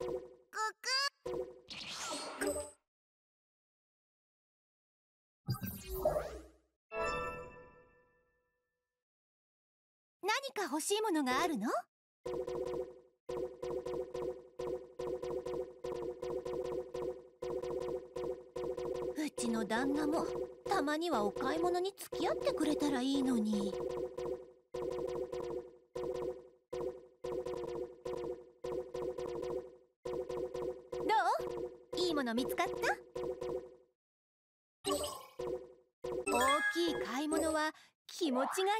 何か欲しいものがあるのうちの旦那もたまにはお買い物に付き合ってくれたらいいのに。もの見つかった大きい買い物は気持ちがいいわよね